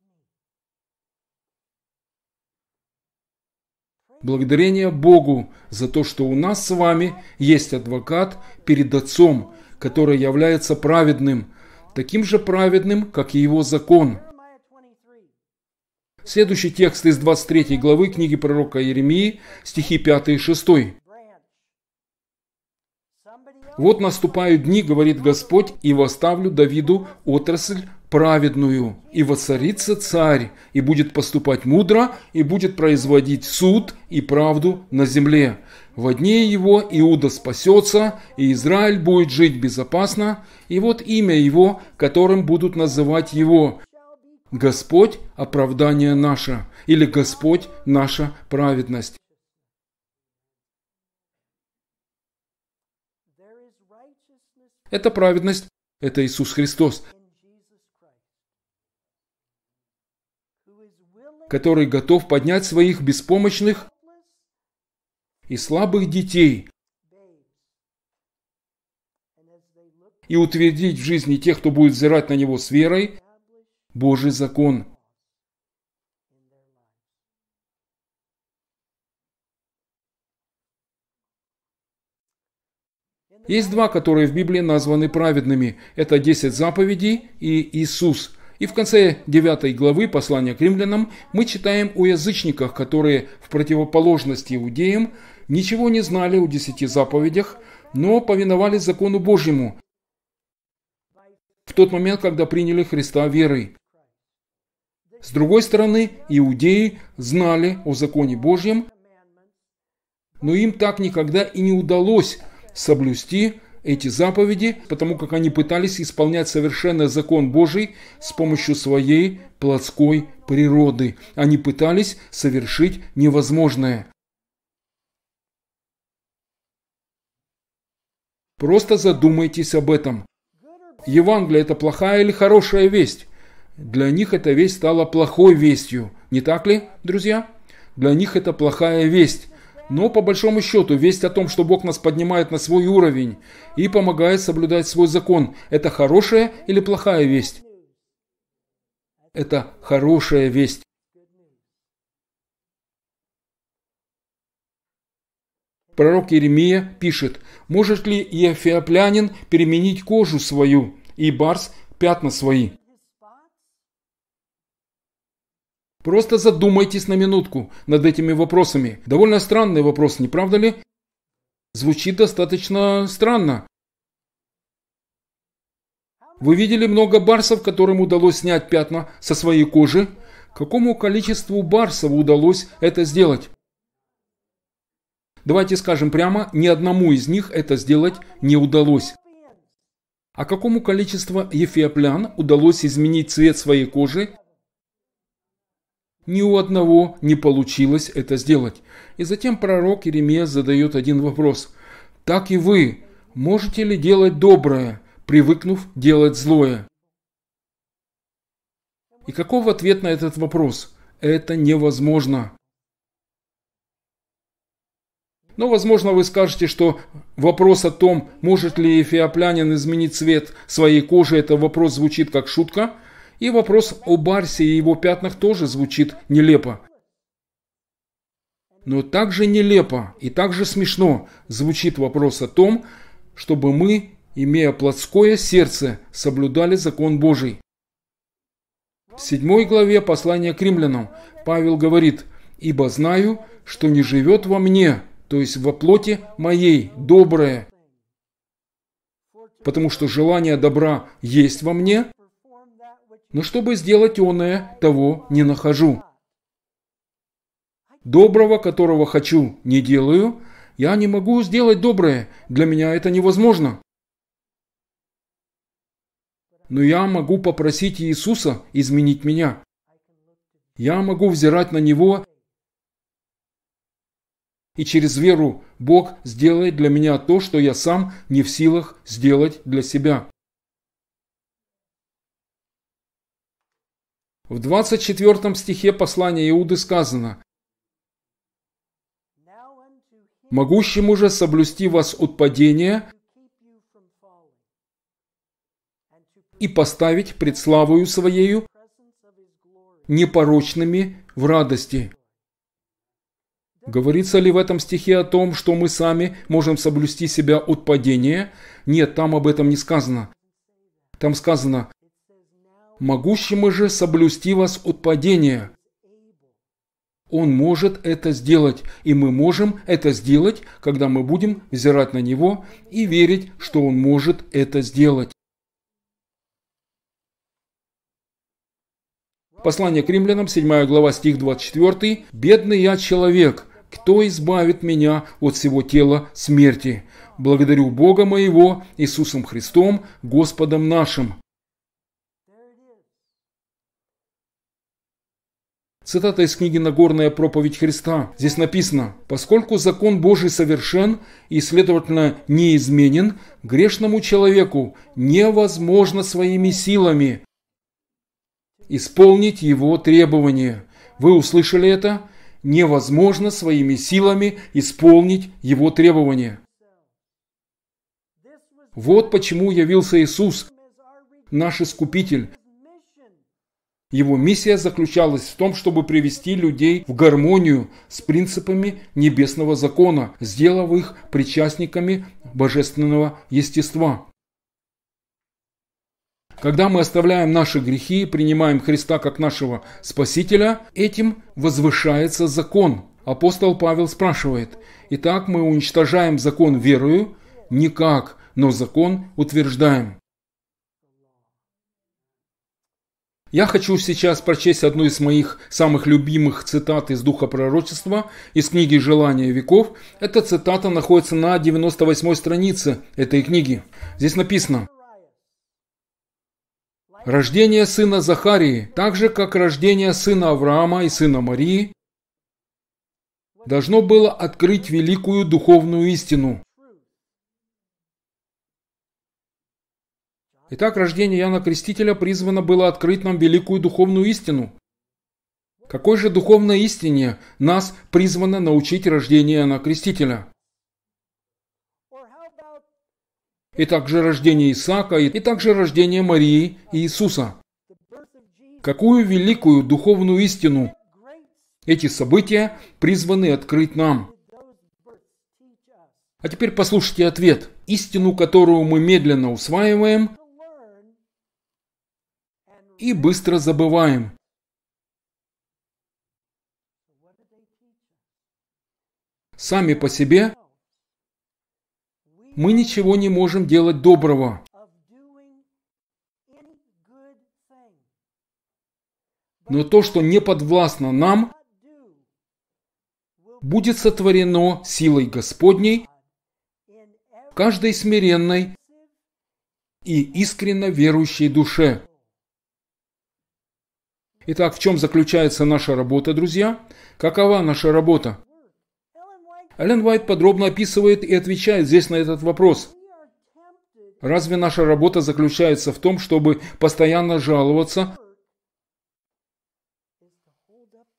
Благодарение Богу за то, что у нас с вами есть адвокат перед Отцом, который является праведным, таким же праведным, как и его закон. Следующий текст из 23 главы книги пророка Еремии, стихи 5 и 6. «Вот наступают дни, говорит Господь, и восставлю Давиду отрасль праведную, и воцарится царь, и будет поступать мудро, и будет производить суд и правду на земле. Во дне его Иуда спасется, и Израиль будет жить безопасно, и вот имя его, которым будут называть его. Господь – оправдание наше, или Господь – наша праведность. Это праведность. Это Иисус Христос, который готов поднять своих беспомощных и слабых детей и утвердить в жизни тех, кто будет взирать на него с верой, Божий закон – Есть два, которые в Библии названы праведными. Это десять заповедей и Иисус. И в конце 9 главы послания к римлянам мы читаем о язычниках, которые в противоположности иудеям ничего не знали о десяти заповедях, но повиновались закону Божьему в тот момент, когда приняли Христа верой. С другой стороны, иудеи знали о законе Божьем, но им так никогда и не удалось соблюсти эти заповеди, потому как они пытались исполнять совершенно закон Божий с помощью своей плотской природы. Они пытались совершить невозможное. Просто задумайтесь об этом. Евангелие – это плохая или хорошая весть? Для них эта весть стала плохой вестью, не так ли, друзья? Для них это плохая весть. Но по большому счету, весть о том, что Бог нас поднимает на свой уровень и помогает соблюдать свой закон, это хорошая или плохая весть? Это хорошая весть. Пророк Иеремия пишет, может ли Ефеоплянин переменить кожу свою и барс пятна свои? Просто задумайтесь на минутку над этими вопросами. Довольно странный вопрос, не правда ли? Звучит достаточно странно. Вы видели много барсов, которым удалось снять пятна со своей кожи? Какому количеству барсов удалось это сделать? Давайте скажем прямо, ни одному из них это сделать не удалось. А какому количеству ефиоплян удалось изменить цвет своей кожи ни у одного не получилось это сделать. И затем пророк Иеремия задает один вопрос. «Так и вы можете ли делать доброе, привыкнув делать злое?» И каков ответ на этот вопрос? Это невозможно. Но, возможно, вы скажете, что вопрос о том, может ли эфиоплянин изменить цвет своей кожи, это вопрос звучит как шутка – и вопрос о Барсе и его пятнах тоже звучит нелепо. Но также нелепо и также смешно звучит вопрос о том, чтобы мы, имея плотское сердце, соблюдали закон Божий. В 7 главе послания к римлянам Павел говорит, «Ибо знаю, что не живет во мне, то есть во плоти моей, доброе, потому что желание добра есть во мне, но чтобы сделать оное, того не нахожу. Доброго, которого хочу, не делаю, я не могу сделать доброе, для меня это невозможно. Но я могу попросить Иисуса изменить меня. Я могу взирать на Него, и через веру Бог сделает для меня то, что я сам не в силах сделать для себя. В 24 стихе послания Иуды сказано «Могущему же соблюсти вас от падения и поставить пред славою Своею непорочными в радости». Говорится ли в этом стихе о том, что мы сами можем соблюсти себя от падения? Нет, там об этом не сказано. Там сказано, могущим же соблюсти вас от падения. Он может это сделать, и мы можем это сделать, когда мы будем взирать на Него и верить, что Он может это сделать. Послание к римлянам, 7 глава, стих 24. «Бедный я человек, кто избавит меня от всего тела смерти? Благодарю Бога моего, Иисусом Христом, Господом нашим». Цитата из книги «Нагорная проповедь Христа». Здесь написано «Поскольку закон Божий совершен и, следовательно, неизменен, грешному человеку невозможно своими силами исполнить его требования». Вы услышали это? Невозможно своими силами исполнить его требования. Вот почему явился Иисус, наш Искупитель, его миссия заключалась в том, чтобы привести людей в гармонию с принципами небесного закона, сделав их причастниками божественного естества. Когда мы оставляем наши грехи и принимаем Христа как нашего Спасителя, этим возвышается закон. Апостол Павел спрашивает, «Итак, мы уничтожаем закон верою?» Никак, но закон утверждаем. Я хочу сейчас прочесть одну из моих самых любимых цитат из Духа Пророчества, из книги «Желания веков». Эта цитата находится на 98 странице этой книги. Здесь написано Рождение сына Захарии, так же как рождение сына Авраама и сына Марии, должно было открыть великую духовную истину, Итак, рождение Иоанна Крестителя призвано было открыть нам великую духовную истину. Какой же духовной истине нас призвано научить рождение Иоанна Крестителя? И также рождение Исаака, и также рождение Марии и Иисуса. Какую великую духовную истину эти события призваны открыть нам? А теперь послушайте ответ. Истину, которую мы медленно усваиваем, и быстро забываем. Сами по себе мы ничего не можем делать доброго. Но то, что не подвластно нам, будет сотворено силой Господней, каждой смиренной и искренно верующей душе. Итак, в чем заключается наша работа, друзья? Какова наша работа? Эллен Уайт подробно описывает и отвечает здесь на этот вопрос. Разве наша работа заключается в том, чтобы постоянно жаловаться,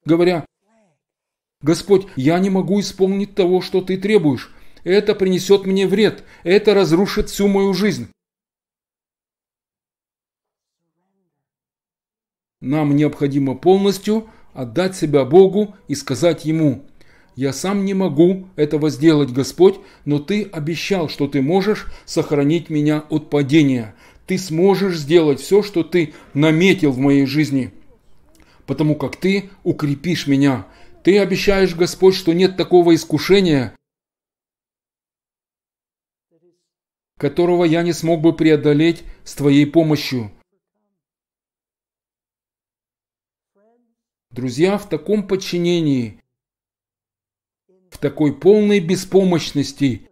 говоря, «Господь, я не могу исполнить того, что ты требуешь. Это принесет мне вред, это разрушит всю мою жизнь». Нам необходимо полностью отдать себя Богу и сказать Ему, «Я сам не могу этого сделать, Господь, но Ты обещал, что Ты можешь сохранить меня от падения. Ты сможешь сделать все, что Ты наметил в моей жизни, потому как Ты укрепишь меня. Ты обещаешь, Господь, что нет такого искушения, которого я не смог бы преодолеть с Твоей помощью. Друзья, в таком подчинении, в такой полной беспомощности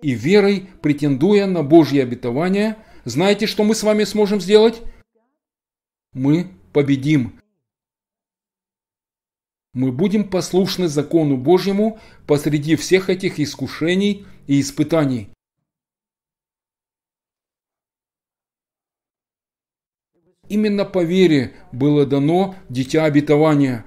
и верой, претендуя на Божье обетование, знаете, что мы с вами сможем сделать? Мы победим. Мы будем послушны закону Божьему посреди всех этих искушений и испытаний. Именно по вере было дано дитя обетования.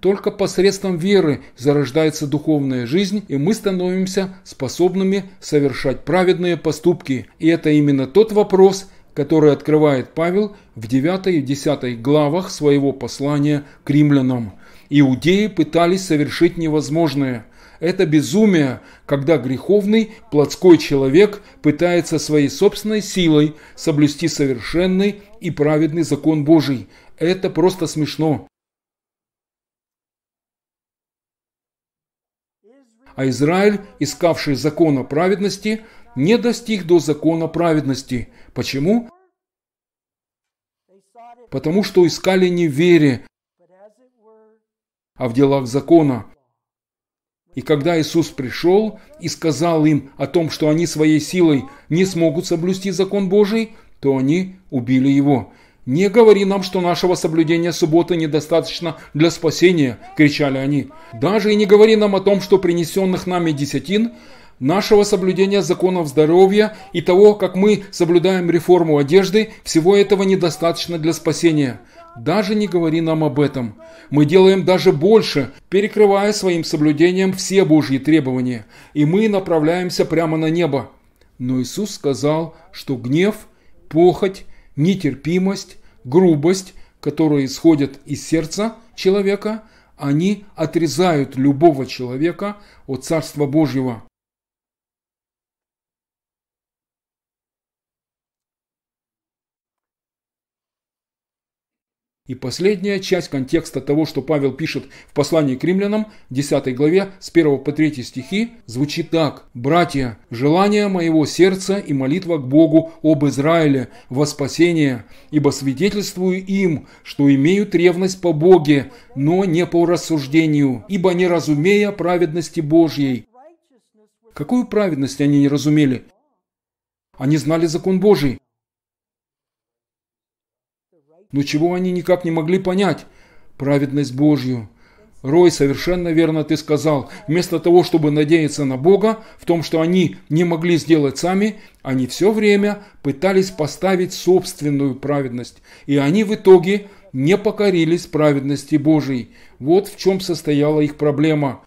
Только посредством веры зарождается духовная жизнь, и мы становимся способными совершать праведные поступки. И это именно тот вопрос, который открывает Павел в 9 и 10 главах своего послания к римлянам. Иудеи пытались совершить невозможное. Это безумие, когда греховный, плотской человек пытается своей собственной силой соблюсти совершенный и праведный закон Божий. Это просто смешно. А Израиль, искавший закона праведности, не достиг до закона праведности. Почему? Потому что искали не в вере, а в делах закона. И когда Иисус пришел и сказал им о том, что они своей силой не смогут соблюсти закон Божий, то они убили его. «Не говори нам, что нашего соблюдения субботы недостаточно для спасения!» – кричали они. «Даже и не говори нам о том, что принесенных нами десятин, нашего соблюдения законов здоровья и того, как мы соблюдаем реформу одежды, всего этого недостаточно для спасения. Даже не говори нам об этом. Мы делаем даже больше, перекрывая своим соблюдением все Божьи требования, и мы направляемся прямо на небо. Но Иисус сказал, что гнев, похоть, нетерпимость, грубость, которые исходят из сердца человека, они отрезают любого человека от Царства Божьего. И последняя часть контекста того, что Павел пишет в послании к римлянам, 10 главе, с 1 по 3 стихи, звучит так. «Братья, желание моего сердца и молитва к Богу об Израиле во спасение, ибо свидетельствую им, что имеют ревность по Боге, но не по рассуждению, ибо не разумея праведности Божьей». Какую праведность они не разумели? Они знали закон Божий, но чего они никак не могли понять? Праведность Божью. Рой, совершенно верно ты сказал. Вместо того, чтобы надеяться на Бога, в том, что они не могли сделать сами, они все время пытались поставить собственную праведность. И они в итоге не покорились праведности Божией. Вот в чем состояла их проблема.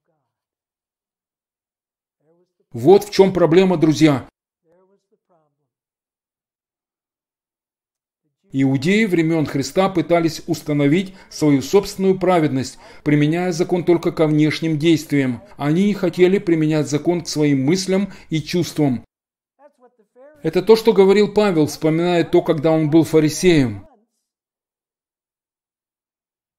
Вот в чем проблема, друзья. Иудеи времен Христа пытались установить свою собственную праведность, применяя закон только ко внешним действиям. Они не хотели применять закон к своим мыслям и чувствам. Это то, что говорил Павел, вспоминая то, когда он был фарисеем.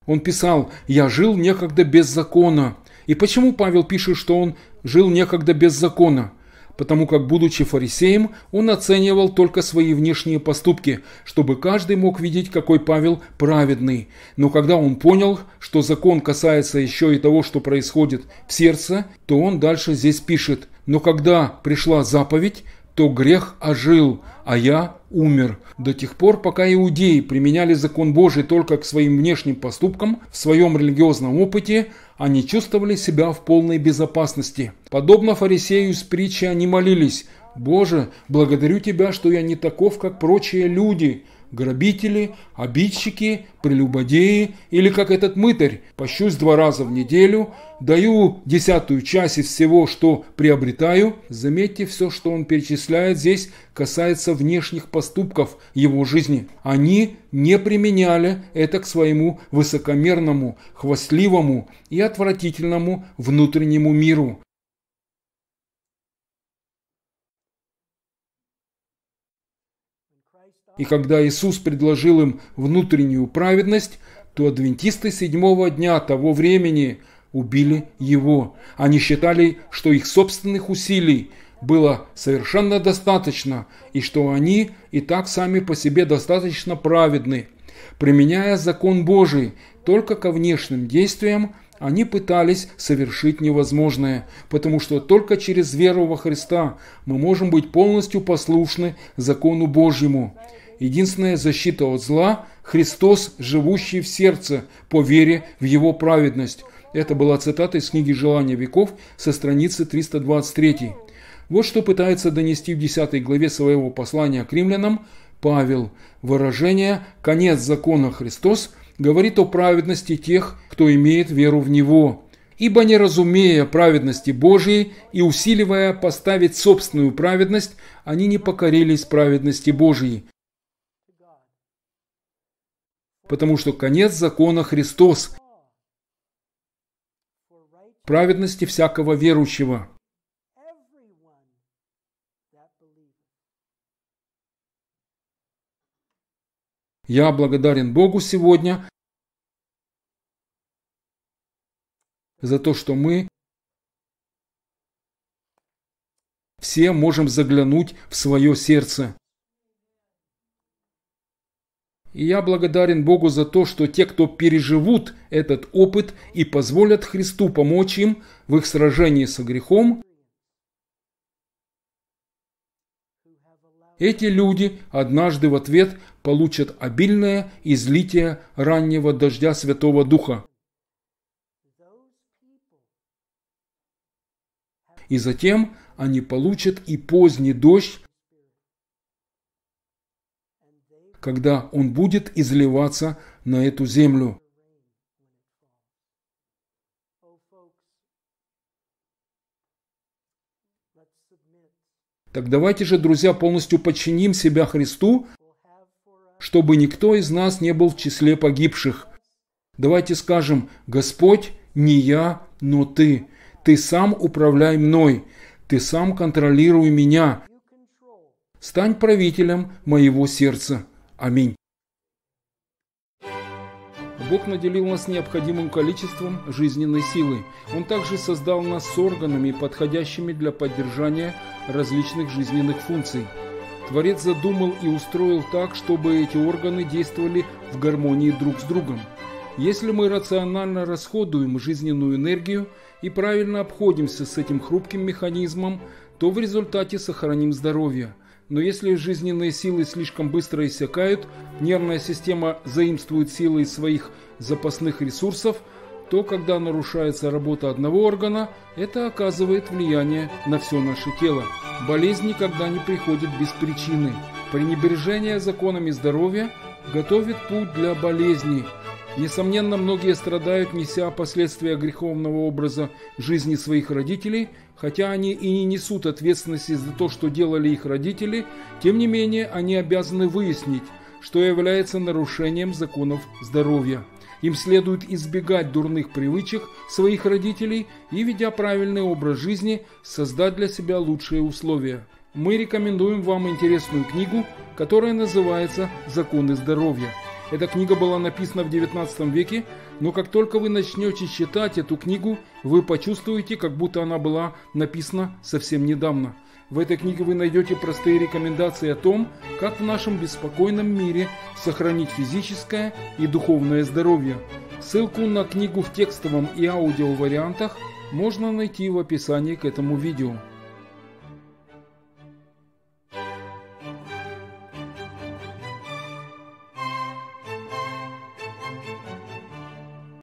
Он писал, «Я жил некогда без закона». И почему Павел пишет, что он жил некогда без закона? потому как, будучи фарисеем, он оценивал только свои внешние поступки, чтобы каждый мог видеть, какой Павел праведный. Но когда он понял, что закон касается еще и того, что происходит в сердце, то он дальше здесь пишет «Но когда пришла заповедь, то грех ожил, а я умер. До тех пор, пока иудеи применяли закон Божий только к своим внешним поступкам, в своем религиозном опыте они чувствовали себя в полной безопасности. Подобно фарисею с притчи они молились «Боже, благодарю Тебя, что я не таков, как прочие люди», грабители, обидчики, прелюбодеи или как этот мытарь, пощусь два раза в неделю, даю десятую часть из всего, что приобретаю. Заметьте, все, что он перечисляет здесь, касается внешних поступков его жизни. Они не применяли это к своему высокомерному, хвастливому и отвратительному внутреннему миру. И когда Иисус предложил им внутреннюю праведность, то адвентисты седьмого дня того времени убили его. Они считали, что их собственных усилий было совершенно достаточно, и что они и так сами по себе достаточно праведны. Применяя закон Божий только ко внешним действиям, они пытались совершить невозможное, потому что только через веру во Христа мы можем быть полностью послушны закону Божьему. Единственная защита от зла – Христос, живущий в сердце по вере в Его праведность. Это была цитата из книги «Желания веков» со страницы 323. Вот что пытается донести в 10 главе своего послания к римлянам Павел. Выражение «конец закона Христос» говорит о праведности тех, кто имеет веру в Него. Ибо не разумея праведности Божией и усиливая поставить собственную праведность, они не покорились праведности Божией потому что конец закона Христос, праведности всякого верующего. Я благодарен Богу сегодня за то, что мы все можем заглянуть в свое сердце. И я благодарен Богу за то, что те, кто переживут этот опыт и позволят Христу помочь им в их сражении со грехом, эти люди однажды в ответ получат обильное излитие раннего дождя Святого Духа. И затем они получат и поздний дождь, когда он будет изливаться на эту землю. Так давайте же, друзья, полностью подчиним себя Христу, чтобы никто из нас не был в числе погибших. Давайте скажем, Господь, не я, но Ты. Ты сам управляй мной. Ты сам контролируй меня. Стань правителем моего сердца. Аминь. Бог наделил нас необходимым количеством жизненной силы. Он также создал нас с органами, подходящими для поддержания различных жизненных функций. Творец задумал и устроил так, чтобы эти органы действовали в гармонии друг с другом. Если мы рационально расходуем жизненную энергию и правильно обходимся с этим хрупким механизмом, то в результате сохраним здоровье – но если жизненные силы слишком быстро иссякают, нервная система заимствует силы из своих запасных ресурсов, то когда нарушается работа одного органа, это оказывает влияние на все наше тело. Болезнь никогда не приходит без причины. Пренебрежение законами здоровья готовит путь для болезней – Несомненно, многие страдают, неся последствия греховного образа жизни своих родителей, хотя они и не несут ответственности за то, что делали их родители, тем не менее они обязаны выяснить, что является нарушением законов здоровья. Им следует избегать дурных привычек своих родителей и, ведя правильный образ жизни, создать для себя лучшие условия. Мы рекомендуем вам интересную книгу, которая называется «Законы здоровья». Эта книга была написана в 19 веке, но как только вы начнете читать эту книгу, вы почувствуете, как будто она была написана совсем недавно. В этой книге вы найдете простые рекомендации о том, как в нашем беспокойном мире сохранить физическое и духовное здоровье. Ссылку на книгу в текстовом и аудио вариантах можно найти в описании к этому видео.